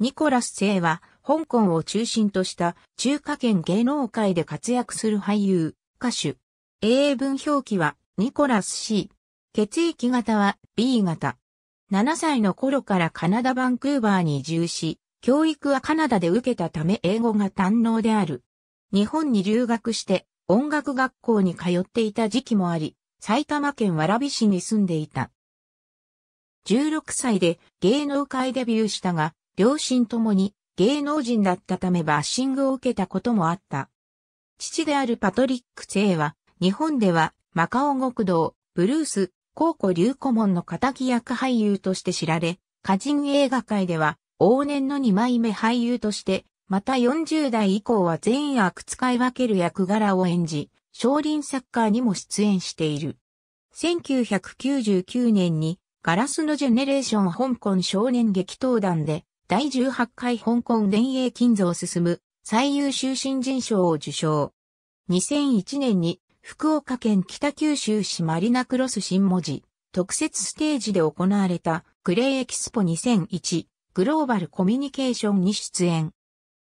ニコラス・セイは、香港を中心とした中華圏芸能界で活躍する俳優、歌手。英文表記はニコラス C。血液型は B 型。7歳の頃からカナダ・バンクーバーに移住し、教育はカナダで受けたため英語が堪能である。日本に留学して音楽学校に通っていた時期もあり、埼玉県蕨市に住んでいた。16歳で芸能界デビューしたが、両親ともに芸能人だったためバッシングを受けたこともあった。父であるパトリック・チェイは、日本ではマカオ極道、ブルース、高古流古門の仇役俳優として知られ、歌人映画界では往年の2枚目俳優として、また40代以降は全悪使い分ける役柄を演じ、少林サッカーにも出演している。1999年にガラスのジェネレーション香港少年劇登団で第18回香港電影金像進む最優秀新人賞を受賞。2001年に福岡県北九州市マリナクロス新文字特設ステージで行われたクレイエキスポ2001グローバルコミュニケーションに出演。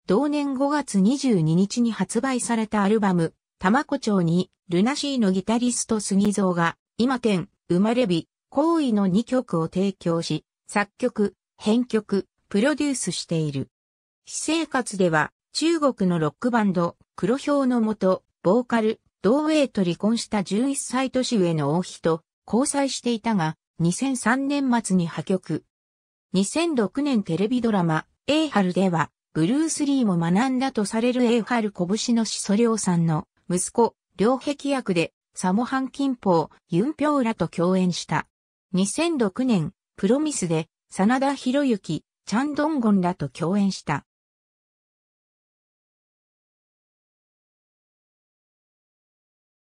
同年5月22日に発売されたアルバム、玉子町にルナシーのギタリスト杉蔵が今店、生まれ日、行為の2曲を提供し、作曲、編曲、プロデュースしている。私生活では中国のロックバンド黒豹のもと、ボーカル、同ウと離婚した11歳年上の王妃と交際していたが、2003年末に破局。2006年テレビドラマ、エーハルでは、ブルース・リーも学んだとされるエーハル拳のリョウさんの息子、両壁役で、サモハン・キンポー、ユンピョウらと共演した。2006年、プロミスで、真田広之、チャンドンゴンらと共演した。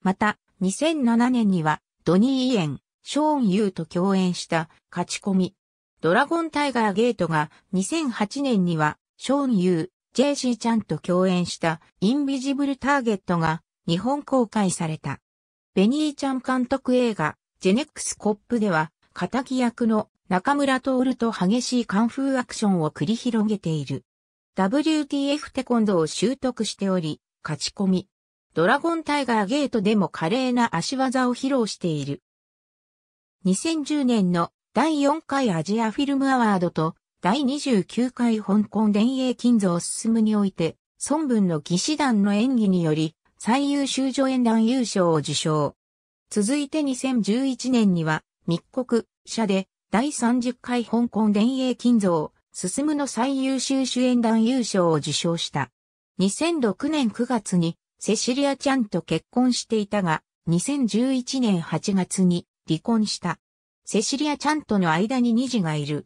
また、2007年には、ドニー・イエン、ショーン・ユーと共演した勝ち込み。ドラゴンタイガーゲートが2008年にはショーン・ユー、ジェイシーちゃんと共演したインビジブル・ターゲットが日本公開された。ベニーちゃん監督映画ジェネックス・コップでは、仇役の中村徹と激しいカンフーアクションを繰り広げている。WTF テコンドを習得しており、勝ち込み。ドラゴンタイガーゲートでも華麗な足技を披露している。2010年の第4回アジアフィルムアワードと第29回香港電影金像進むにおいて、孫文の義士団の演技により最優秀助演団優勝を受賞。続いて2011年には密告、社で第30回香港連営金像、進むの最優秀主演団優勝を受賞した。2006年9月にセシリアちゃんと結婚していたが、2011年8月に離婚した。セシリアちゃんとの間に2児がいる。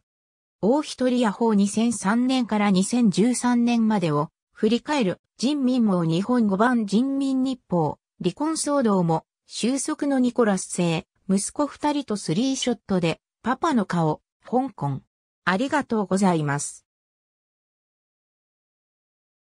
大一人野放2003年から2013年までを振り返る人民網日本語番人民日報、離婚騒動も収束のニコラス製、息子二人とスリーショットでパパの顔、香港。ありがとうございます。